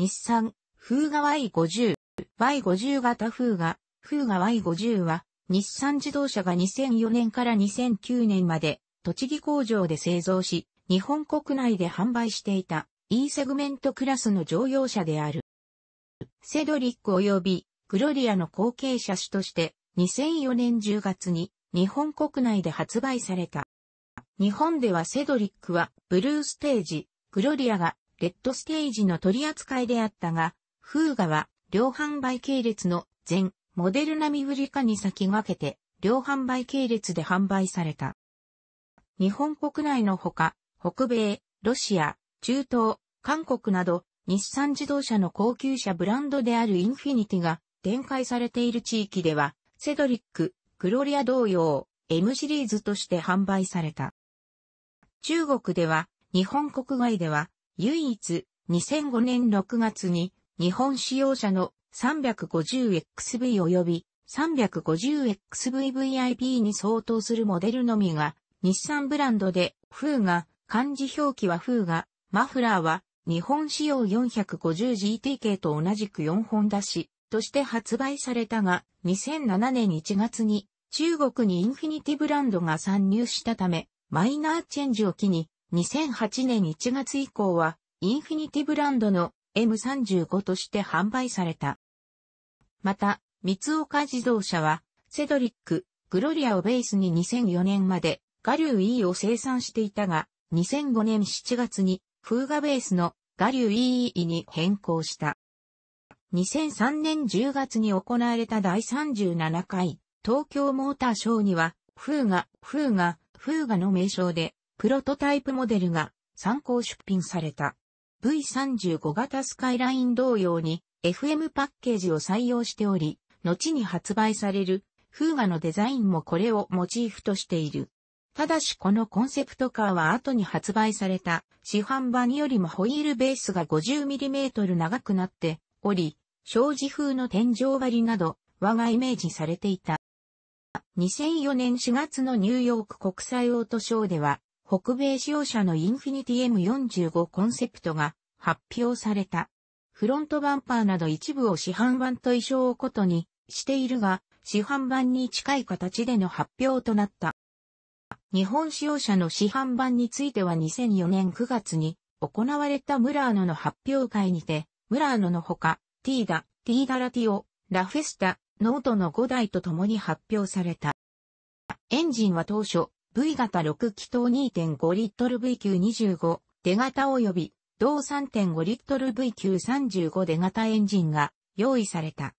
日産、フーガ Y50、Y50 型フーガ、フーガ Y50 は、日産自動車が2004年から2009年まで、栃木工場で製造し、日本国内で販売していた E セグメントクラスの乗用車である。セドリック及びグロリアの後継車種として2004年10月に日本国内で発売された。日本ではセドリックはブルーステージ、グロリアがレッドステージの取り扱いであったが、フーガは、量販売系列の全モデル並み売りカに先駆けて、量販売系列で販売された。日本国内のほか、北米、ロシア、中東、韓国など、日産自動車の高級車ブランドであるインフィニティが展開されている地域では、セドリック、グロリア同様、M シリーズとして販売された。中国では、日本国外では、唯一、2005年6月に、日本使用者の 350XV 及び 350XVVIP に相当するモデルのみが、日産ブランドで、風が、漢字表記は風が、マフラーは、日本仕様 450GT k と同じく4本出し、として発売されたが、2007年1月に、中国にインフィニティブランドが参入したため、マイナーチェンジを機に、2008年1月以降は、インフィニティブランドの M35 として販売された。また、三岡自動車は、セドリック、グロリアをベースに2004年まで、ガリュー E を生産していたが、2005年7月に、フーガベースのガリュー EE に変更した。2003年10月に行われた第37回東京モーターショーには、フーガ、フーガ、フーガの名称でプロトタイプモデルが参考出品された。V35 型スカイライン同様に FM パッケージを採用しており、後に発売されるフーガのデザインもこれをモチーフとしている。ただしこのコンセプトカーは後に発売された市販版よりもホイールベースが 50mm 長くなっており、障子風の天井張りなど和がイメージされていた。2004年4月のニューヨーク国際オートショーでは北米使用者のインフィニティ M45 コンセプトが発表された。フロントバンパーなど一部を市販版と衣装をことにしているが、市販版に近い形での発表となった。日本使用者の市販版については2004年9月に行われたムラーノの発表会にて、ムラーノのほか、ティーダ、ティーダラティオ、ラフェスタ、ノートの5台と共に発表された。エンジンは当初、V 型6気筒2.5リットル V 級25、出型及び、同3.5リットル V 級35出型エンジンが用意された。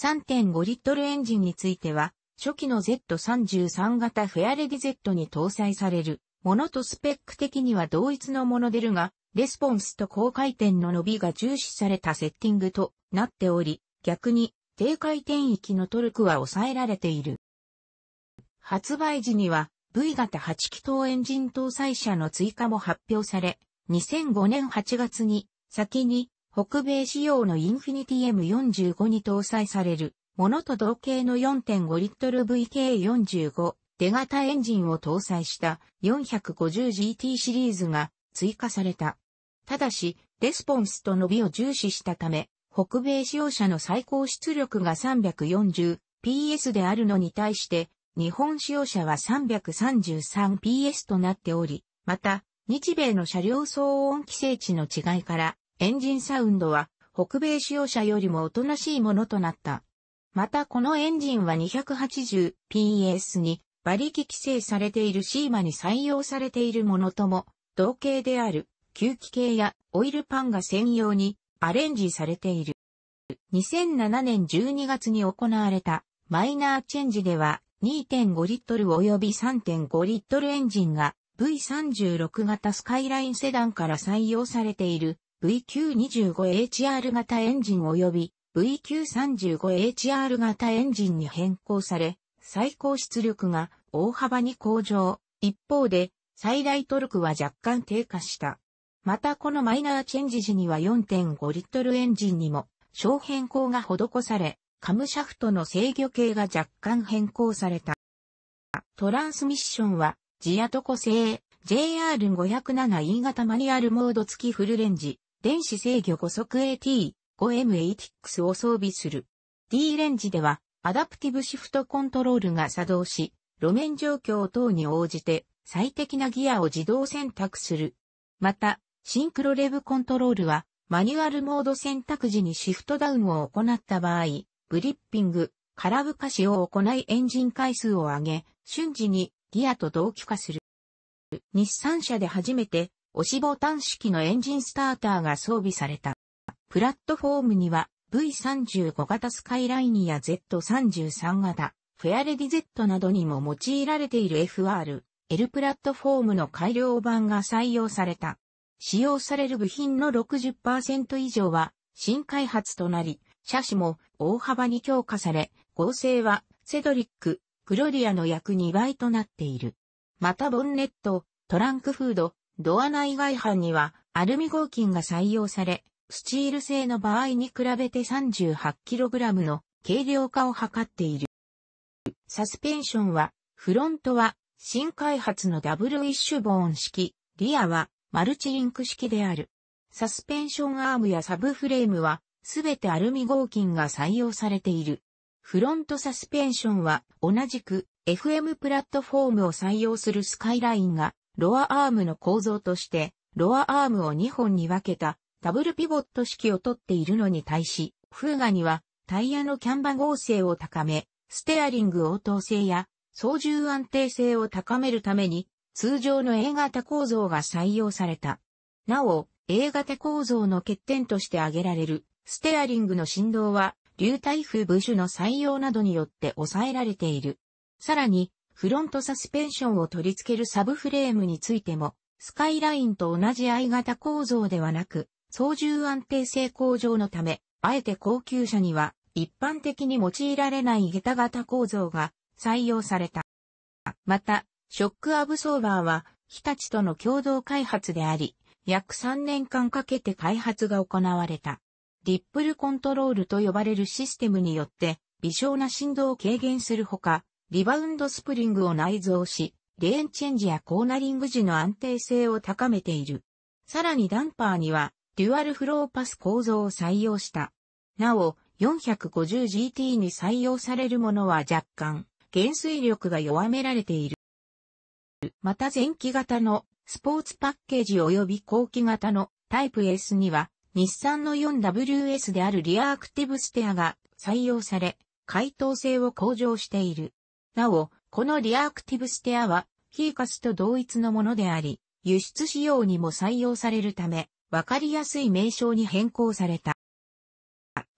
3.5リットルエンジンについては、初期の Z33 型フェアレディ Z に搭載されるものとスペック的には同一のものでるが、レスポンスと高回転の伸びが重視されたセッティングとなっており、逆に低回転域のトルクは抑えられている。発売時には V 型8気筒エンジン搭載車の追加も発表され、2005年8月に、先に、北米仕様のインフィニティ M45 に搭載される、ものと同型の4.5リットル VK45 出型エンジンを搭載した 450GT シリーズが追加された。ただし、レスポンスと伸びを重視したため、北米使用車の最高出力が 340PS であるのに対して、日本使用車は 333PS となっており、また、日米の車両騒音規制値の違いから、エンジンサウンドは北米使用車よりもおとなしいものとなった。またこのエンジンは 280PS に馬力規制されているシーマに採用されているものとも、同型である吸気系やオイルパンが専用にアレンジされている。2007年12月に行われたマイナーチェンジでは2.5リットル及び3.5リットルエンジンが V36 型スカイラインセダンから採用されている VQ25HR 型エンジン及び VQ35HR 型エンジンに変更され、最高出力が大幅に向上。一方で、最大トルクは若干低下した。またこのマイナーチェンジ時には4.5リットルエンジンにも小変更が施され、カムシャフトの制御系が若干変更された。トランスミッションは、ジアトコ製、JR507E 型マニュアルモード付きフルレンジ、電子制御5速 a t 5 m t x を装備する。D レンジでは、アダプティブシフトコントロールが作動し、路面状況等に応じて最適なギアを自動選択する。また、シンクロレブコントロールは、マニュアルモード選択時にシフトダウンを行った場合、ブリッピング、空ぶかしを行いエンジン回数を上げ、瞬時にギアと同期化する。日産車で初めて押しボタン式のエンジンスターターが装備された。プラットフォームには V35 型スカイラインや Z33 型、フェアレディ Z などにも用いられている FR、L プラットフォームの改良版が採用された。使用される部品の60%以上は新開発となり、車種も大幅に強化され、合成はセドリック、グロリアの約2倍となっている。またボンネット、トランクフード、ドア内外板にはアルミ合金が採用され、スチール製の場合に比べて 38kg の軽量化を図っている。サスペンションは、フロントは新開発のダブルイッシュボーン式、リアはマルチリンク式である。サスペンションアームやサブフレームはすべてアルミ合金が採用されている。フロントサスペンションは同じく FM プラットフォームを採用するスカイラインがロアアームの構造としてロアアームを2本に分けたダブルピボット式をとっているのに対し、フーガにはタイヤのキャンバ合成を高め、ステアリング応答性や操縦安定性を高めるために通常の A 型構造が採用された。なお、A 型構造の欠点として挙げられるステアリングの振動は、流体風部種の採用などによって抑えられている。さらに、フロントサスペンションを取り付けるサブフレームについても、スカイラインと同じ I 型構造ではなく、操縦安定性向上のため、あえて高級車には一般的に用いられない下駄型構造が採用された。また、ショックアブソーバーは日立との共同開発であり、約3年間かけて開発が行われた。リップルコントロールと呼ばれるシステムによって、微小な振動を軽減するほか、リバウンドスプリングを内蔵し、レーンチェンジやコーナリング時の安定性を高めている。さらにダンパーには、デュアルフローパス構造を採用した。なお、450GT に採用されるものは若干、減衰力が弱められている。また前期型のスポーツパッケージ及び後期型のタイプ S には日産の 4WS であるリアアクティブステアが採用され、回答性を向上している。なお、このリアアクティブステアは、ヒーカスと同一のものであり、輸出仕様にも採用されるため、わかりやすい名称に変更された。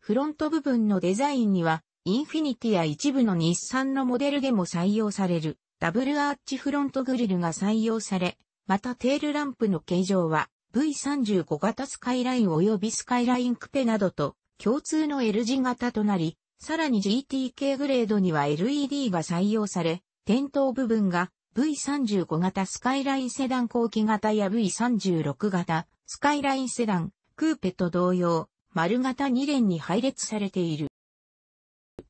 フロント部分のデザインには、インフィニティや一部の日産のモデルでも採用される、ダブルアーチフロントグリルが採用され、またテールランプの形状は、V35 型スカイライン及びスカイラインクペなどと共通の L 字型となり、さらに GTK グレードには LED が採用され、点灯部分が V35 型スカイラインセダン後期型や V36 型スカイラインセダン、クーペと同様、丸型2連に配列されている。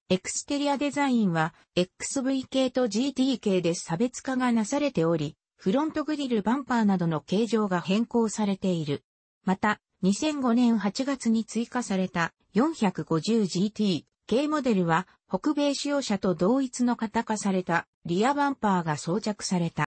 エクステリアデザインは XV 系と GT 系で差別化がなされており、フロントグリルバンパーなどの形状が変更されている。また、2005年8月に追加された 450GT 系モデルは北米使用者と同一の型化されたリアバンパーが装着された。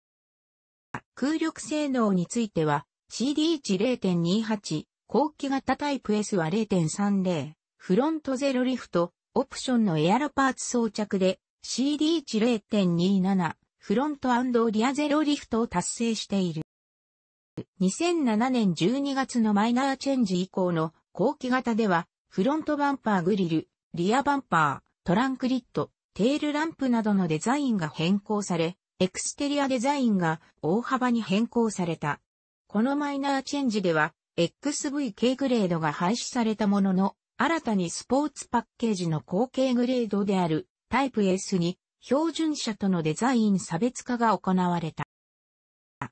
空力性能については CD1.0.28 後期型タイプ S は0.30フロントゼロリフトオプションのエアロパーツ装着で CD1.0.27 フロントリアゼロリフトを達成している。2007年12月のマイナーチェンジ以降の後期型では、フロントバンパーグリル、リアバンパー、トランクリット、テールランプなどのデザインが変更され、エクステリアデザインが大幅に変更された。このマイナーチェンジでは、XVK グレードが廃止されたものの、新たにスポーツパッケージの後継グレードであるタイプ S に標準車とのデザイン差別化が行われた。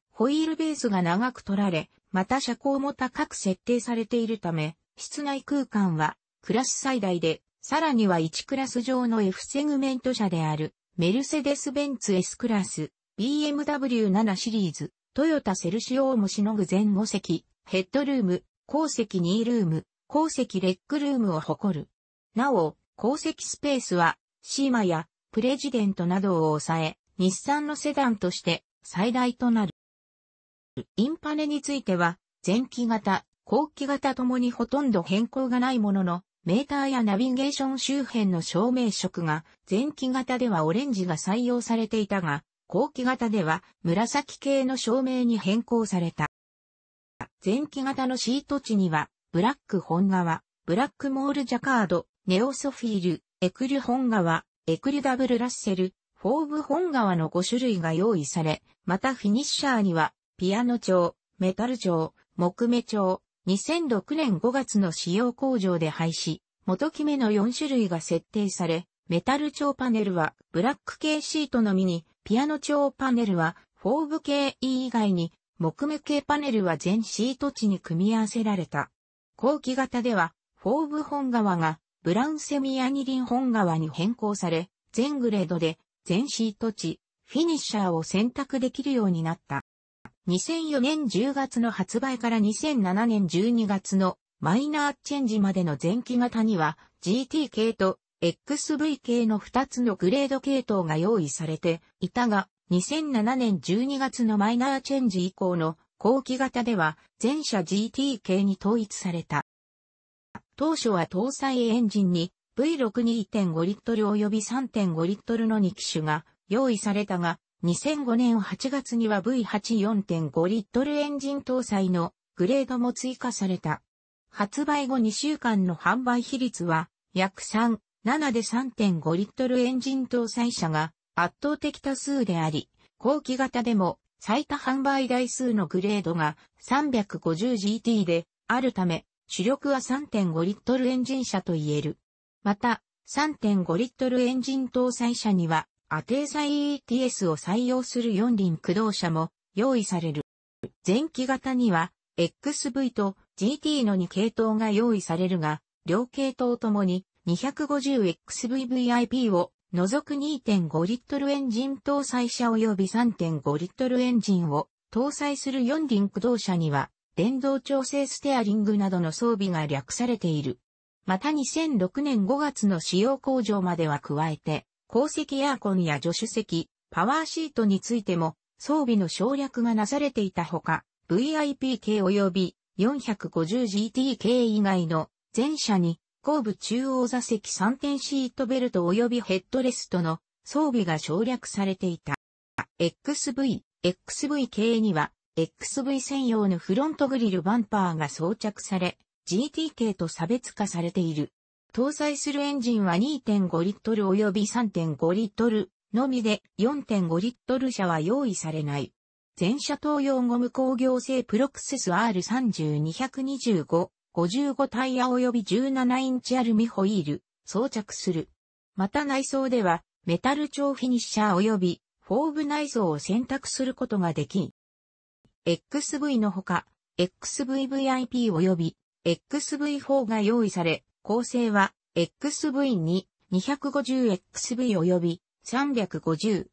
ホイールベースが長く取られ、また車高も高く設定されているため、室内空間はクラス最大で、さらには1クラス上の F セグメント車である、メルセデス・ベンツ S クラス、BMW7 シリーズ、トヨタセルシオーもしのぐ前後席、ヘッドルーム、後席2ルーム、後席レックルームを誇る。なお、後席スペースは、シーマやプレジデントなどを抑え、日産のセダンとして最大となる。インパネについては、前期型、後期型ともにほとんど変更がないものの、メーターやナビゲーション周辺の照明色が、前期型ではオレンジが採用されていたが、後期型では紫系の照明に変更された。前期型のシート値には、ブラック本革、ブラックモールジャカード、ネオソフィール、エクル本革、エクリダブル・ラッセル、フォーブ本革の5種類が用意され、またフィニッシャーには、ピアノ調、メタル調、木目調、2006年5月の使用工場で廃止、元決めの4種類が設定され、メタル調パネルはブラック系シートのみに、ピアノ調パネルはフォーブ系 E 以外に、木目系パネルは全シート値に組み合わせられた。後期型では、フォーブ本川がブラウンセミアニリン本川に変更され、全グレードで全シート値、フィニッシャーを選択できるようになった。2004年10月の発売から2007年12月のマイナーチェンジまでの前期型には GT 系と XV 系の2つのグレード系統が用意されていたが、2007年12月のマイナーチェンジ以降の後期型では全車 GT 系に統一された。当初は搭載エンジンに V62.5 リットル及び3.5リットルの2機種が用意されたが、2005年8月には V84.5 リットルエンジン搭載のグレードも追加された。発売後2週間の販売比率は約3、7で3.5リットルエンジン搭載車が圧倒的多数であり、後期型でも最多販売台数のグレードが 350GT であるため、主力は3.5リットルエンジン車と言える。また、3.5リットルエンジン搭載車には、アテーザ EETS を採用する4輪駆動車も用意される。前期型には、XV と GT の2系統が用意されるが、両系統ともに 250XVVIP を除く2.5リットルエンジン搭載車及び3.5リットルエンジンを搭載する4輪駆動車には電動調整ステアリングなどの装備が略されている。また2006年5月の使用工場までは加えて、後席エアコンや助手席、パワーシートについても装備の省略がなされていたほか、VIP 系及び 450GT 系以外の全車に後部中央座席3点シートベルト及びヘッドレストの装備が省略されていた。XV、XV 系には XV 専用のフロントグリルバンパーが装着され、GT 系と差別化されている。搭載するエンジンは2.5リットル及び3.5リットルのみで4.5リットル車は用意されない。全車東洋ゴム工業製プロクセス R3225、55タイヤ及び17インチアルミホイール装着する。また内装ではメタル調フィニッシャー及びフォーブ内装を選択することができ、XV のほか、XVVIP 及び XV4 が用意され、構成は XV に 250XV 及び 350XV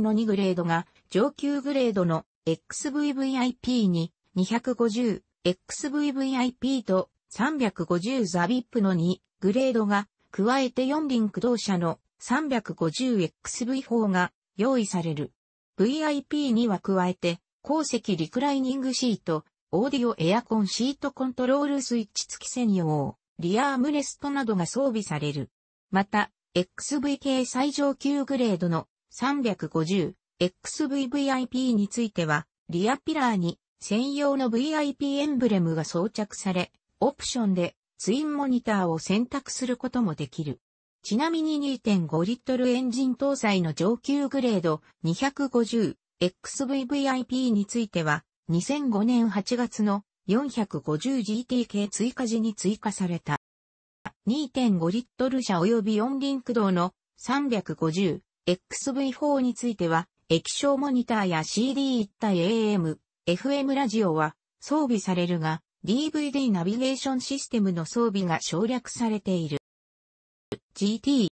の2グレードが上級グレードの XVVIP に 250XVVIP と 350ZAVIP の2グレードが加えて4輪駆動車の 350XV4 が用意される。VIP には加えて鉱石リクライニングシート、オーディオエアコンシートコントロールスイッチ付き専用、リアームレストなどが装備される。また、XV 系最上級グレードの 350XVVIP については、リアピラーに専用の VIP エンブレムが装着され、オプションでツインモニターを選択することもできる。ちなみに2.5リットルエンジン搭載の上級グレード250 XVVIP については、2005年8月の 450GTK 追加時に追加された。2.5リットル車及び4輪駆動の 350XV4 については、液晶モニターや CD 一体 AM、FM ラジオは装備されるが、DVD ナビゲーションシステムの装備が省略されている。GT。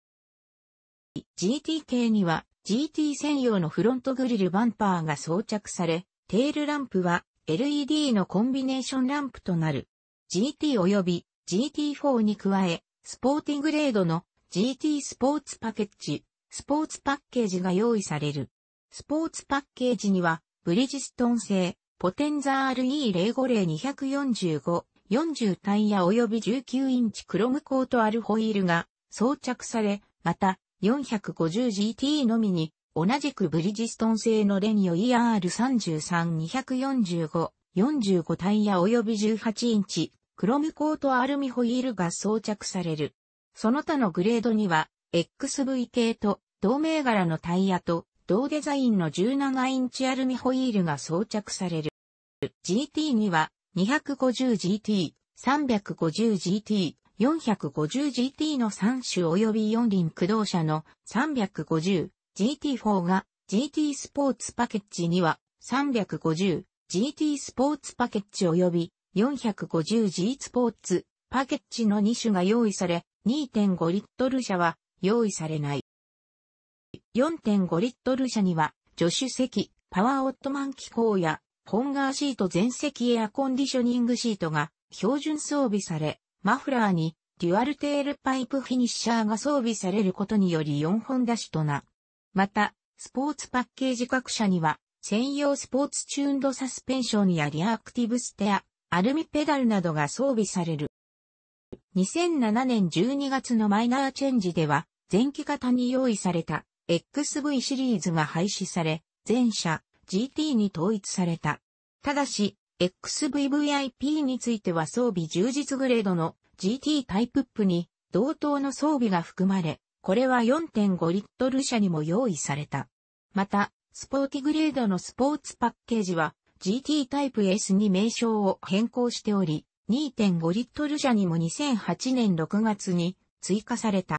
GT k には GT 専用のフロントグリルバンパーが装着され、テールランプは LED のコンビネーションランプとなる。GT 及び GT4 に加え、スポーティングレードの GT スポーツパケッジ、スポーツパッケージが用意される。スポーツパッケージには、ブリジストン製、ポテンザ r e 0 5 0 2 4 5 40タイヤ及び19インチクロムコートアルホイールが装着され、また、450GT のみに、同じくブリヂストン製のレニオ ER33-245、45タイヤ及び18インチ、クロムコートアルミホイールが装着される。その他のグレードには、XV 系と同銘柄のタイヤと同デザインの17インチアルミホイールが装着される。GT には 250GT、350GT、450GT の3種及び4輪駆動車の 350GT4 が GT スポーツパケッジには 350GT スポーツパケッジ及び 450G スポーツパケッジの2種が用意され2.5リットル車は用意されない。4.5リットル車には助手席、パワーオットマン機構やホンガーシート全席エアコンディショニングシートが標準装備され、マフラーにデュアルテールパイプフィニッシャーが装備されることにより4本出しとな。また、スポーツパッケージ各社には、専用スポーツチューンドサスペンションやリアアクティブステア、アルミペダルなどが装備される。2007年12月のマイナーチェンジでは、前期型に用意された XV シリーズが廃止され、前車 GT に統一された。ただし、XVVIP については装備充実グレードの GT タイプップに同等の装備が含まれ、これは4.5リットル車にも用意された。また、スポーティグレードのスポーツパッケージは GT タイプ S に名称を変更しており、2.5リットル車にも2008年6月に追加された。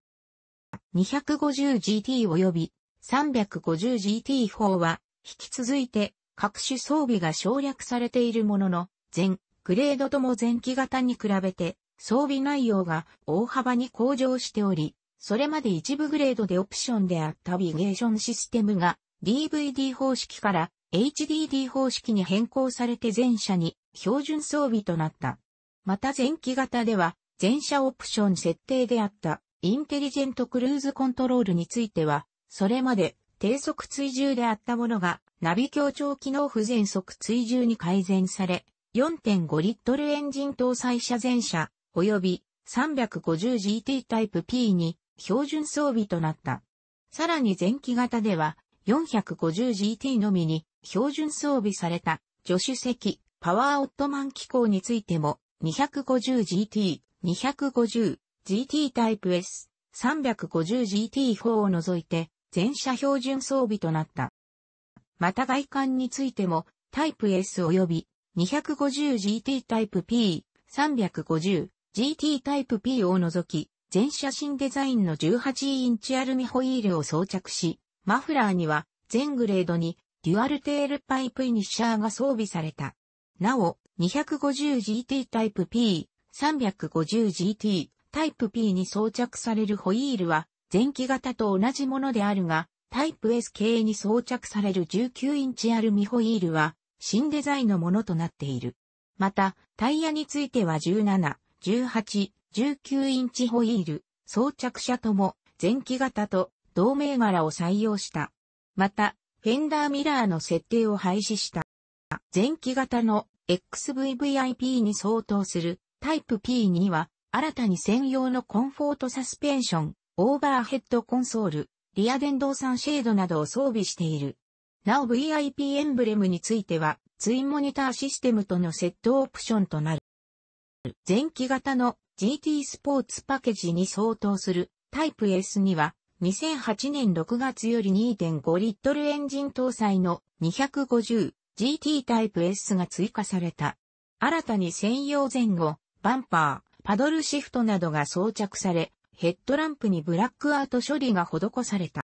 250GT 及び 350GT4 は引き続いて各種装備が省略されているものの、全、グレードとも前期型に比べて、装備内容が大幅に向上しており、それまで一部グレードでオプションであったビゲーションシステムが DVD 方式から HDD 方式に変更されて全車に標準装備となった。また前期型では全車オプション設定であったインテリジェントクルーズコントロールについては、それまで低速追従であったものがナビ協調機能不全速追従に改善され、4.5リットルエンジン搭載車全車、及び 350GT タイプ P に標準装備となった。さらに前期型では 450GT のみに標準装備された助手席パワーオットマン機構についても 250GT、250GT タイプ S、350GT4 を除いて全車標準装備となった。また外観についても、タイプ S 及び 250GT タイプ P、350GT タイプ P を除き、全写真デザインの18インチアルミホイールを装着し、マフラーには全グレードにデュアルテールパイプイニッシャーが装備された。なお、250GT タイプ P、350GT タイプ P に装着されるホイールは前期型と同じものであるが、タイプ S 系に装着される19インチアルミホイールは新デザインのものとなっている。また、タイヤについては17、18、19インチホイール、装着車とも前期型と同銘柄を採用した。また、フェンダーミラーの設定を廃止した。前期型の XVVIP に相当するタイプ P には新たに専用のコンフォートサスペンション、オーバーヘッドコンソール、リア電動サンシェードなどを装備している。なお VIP エンブレムについては、ツインモニターシステムとのセットオプションとなる。前期型の GT スポーツパッケージに相当するタイプ S には、2008年6月より2.5リットルエンジン搭載の 250GT タイプ S が追加された。新たに専用前後、バンパー、パドルシフトなどが装着され、ヘッドランプにブラックアート処理が施された。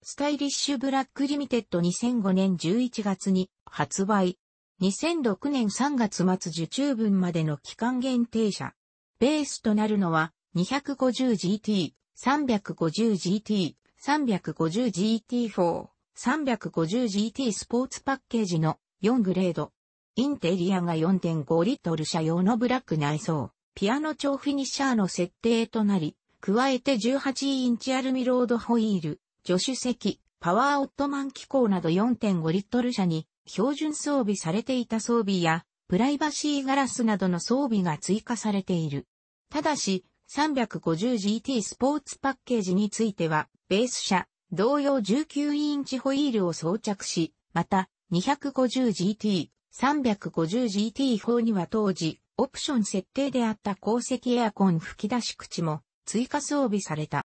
スタイリッシュブラックリミテッド2005年11月に発売。2006年3月末受注分までの期間限定車。ベースとなるのは 250GT、350GT、350GT4、350GT スポーツパッケージの4グレード。インテリアが4.5リットル車用のブラック内装。ピアノ調フィニッシャーの設定となり、加えて18インチアルミロードホイール、助手席、パワーオットマン機構など4.5リットル車に標準装備されていた装備やプライバシーガラスなどの装備が追加されている。ただし 350GT スポーツパッケージについてはベース車同様19インチホイールを装着し、また 250GT、350GT4 には当時オプション設定であった鉱石エアコン吹き出し口も追加装備された。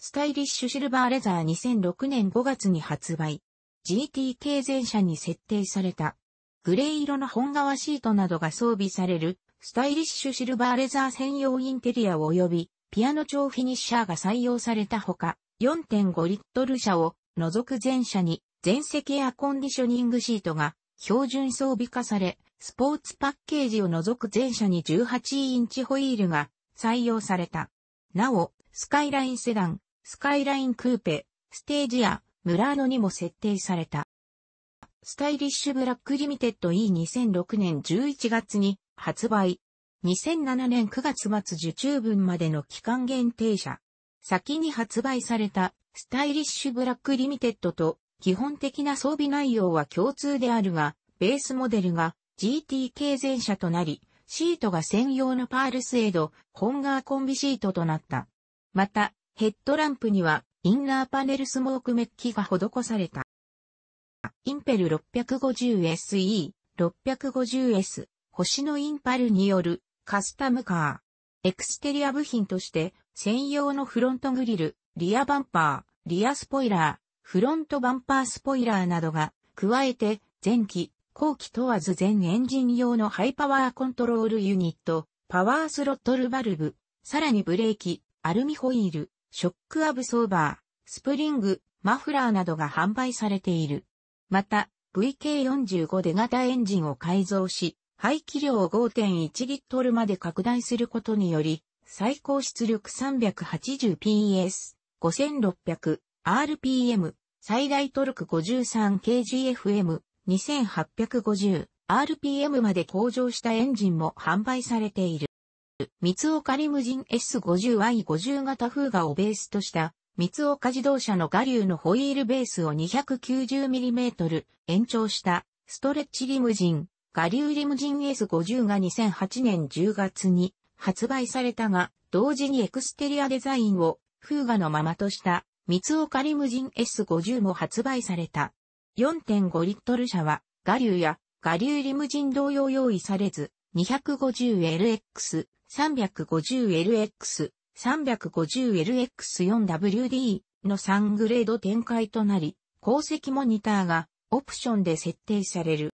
スタイリッシュシルバーレザー2006年5月に発売。GTK 全車に設定された。グレー色の本革シートなどが装備される、スタイリッシュシルバーレザー専用インテリア及び、ピアノ調フィニッシャーが採用されたほか、4.5リットル車を除く全車に、全席エアコンディショニングシートが標準装備化され、スポーツパッケージを除く全車に18インチホイールが採用された。なお、スカイラインセダン、スカイラインクーペ、ステージやムラーノにも設定された。スタイリッシュブラックリミテッド E2006 年11月に発売。2007年9月末受注分までの期間限定車。先に発売されたスタイリッシュブラックリミテッドと基本的な装備内容は共通であるが、ベースモデルが GTK 全車となり、シートが専用のパールスエード、ホンガーコンビシートとなった。また、ヘッドランプには、インナーパネルスモークメッキが施された。インペル 650SE、650S、星のインパルによるカスタムカー。エクステリア部品として、専用のフロントグリル、リアバンパー、リアスポイラー、フロントバンパースポイラーなどが、加えて、前期、後期問わず全エンジン用のハイパワーコントロールユニット、パワースロットルバルブ、さらにブレーキ、アルミホイール、ショックアブソーバー、スプリング、マフラーなどが販売されている。また、VK45 で型エンジンを改造し、排気量を5.1リットルまで拡大することにより、最高出力 380PS、5600RPM、最大トルク 53kgfm、2850RPM まで向上したエンジンも販売されている。三岡リムジン S50i50 型フーガをベースとした三岡自動車のュ流のホイールベースを 290mm 延長したストレッチリムジン、ュ流リムジン S50 が2008年10月に発売されたが、同時にエクステリアデザインをフーガのままとした三岡リムジン S50 も発売された。4.5リットル車は、ガリューやガリューリムジン同様用意されず、250LX、350LX、350LX4WD の3グレード展開となり、鉱石モニターがオプションで設定される。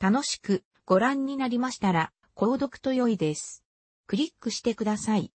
楽しくご覧になりましたら、購読と良いです。クリックしてください。